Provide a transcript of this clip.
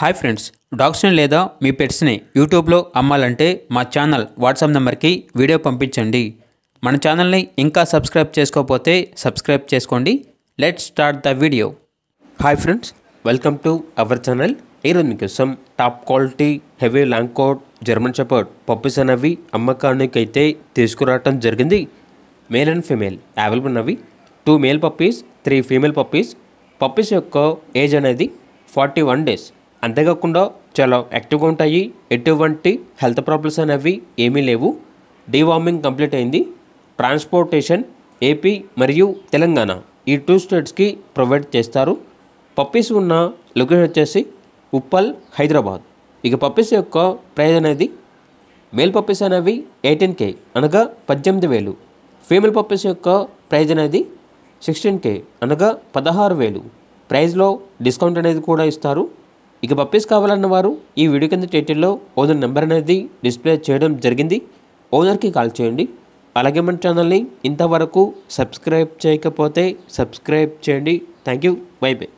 hi friends డాగ్స్ని లేదా మీ పెట్స్ని యూట్యూబ్లో అమ్మాలంటే మా ఛానల్ వాట్సాప్ నెంబర్కి వీడియో పంపించండి మన ఛానల్ని ఇంకా సబ్స్క్రైబ్ చేసుకోకపోతే సబ్స్క్రైబ్ చేసుకోండి let start the video hi friends welcome to our channel ఈరోజు మీకోసం top quality heavy long coat German shepherd puppies అనేవి అమ్మకానికైతే తీసుకురావటం జరిగింది మేల్ అండ్ ఫీమేల్ అవైలబుల్ ఉన్నవి two male puppies three female puppies puppies యొక్క ఏజ్ అనేది ఫార్టీ వన్ డేస్ అంతేకాకుండా చాలా యాక్టివ్గా ఉంటాయి ఎటువంటి హెల్త్ ప్రాబ్లమ్స్ అనేవి ఏమీ లేవు డీవార్మింగ్ కంప్లీట్ అయింది ట్రాన్స్పోర్టేషన్ ఏపీ మరియు తెలంగాణ ఈ టూ స్టేట్స్కి ప్రొవైడ్ చేస్తారు పప్పీస్ ఉన్న లొకేషన్ వచ్చేసి ఉప్పల్ హైదరాబాద్ ఇక పప్పీస్ యొక్క ప్రైజ్ అనేది మేల్ పప్పీస్ అనేవి ఎయిటీన్ కే అనగా పద్దెనిమిది వేలు ఫీమేల్ పప్పీస్ యొక్క ప్రైజ్ అనేది సిక్స్టీన్ కే అనగా పదహారు వేలు ప్రైజ్లో డిస్కౌంట్ అనేది కూడా ఇస్తారు ఇక పప్పీస్ కావాలన్న వారు ఈ వీడియో కింద టైటిల్లో ఓనర్ నెంబర్ అనేది డిస్ప్లే చేయడం జరిగింది ఓనర్కి కాల్ చేయండి అలాగే మన ఛానల్ని ఇంతవరకు సబ్స్క్రైబ్ చేయకపోతే సబ్స్క్రైబ్ చేయండి థ్యాంక్ యూ బై బై